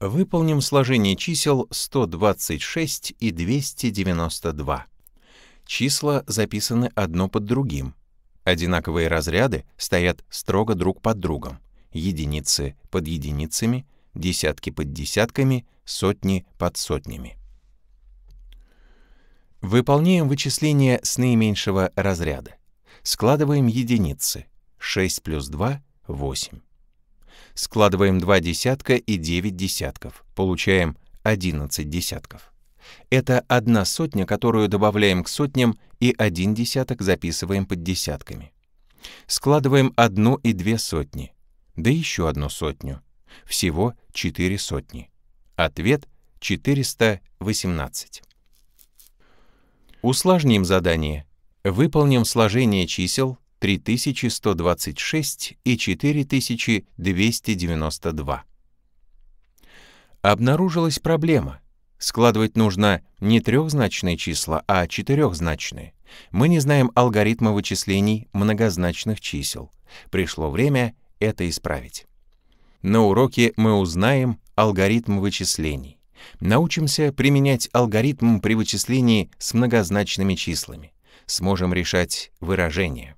Выполним сложение чисел 126 и 292. Числа записаны одно под другим. Одинаковые разряды стоят строго друг под другом. Единицы под единицами, десятки под десятками, сотни под сотнями. Выполняем вычисление с наименьшего разряда. Складываем единицы. 6 плюс 2 — 8 складываем два десятка и 9 десятков, получаем 11 десятков. Это одна сотня, которую добавляем к сотням, и один десяток записываем под десятками. Складываем одну и две сотни, да еще одну сотню. Всего 4 сотни. Ответ 418. Усложним задание. Выполним сложение чисел 3126 и 4292. Обнаружилась проблема. Складывать нужно не трехзначные числа, а четырехзначные. Мы не знаем алгоритма вычислений многозначных чисел. Пришло время это исправить. На уроке мы узнаем алгоритм вычислений. Научимся применять алгоритм при вычислении с многозначными числами. Сможем решать выражения.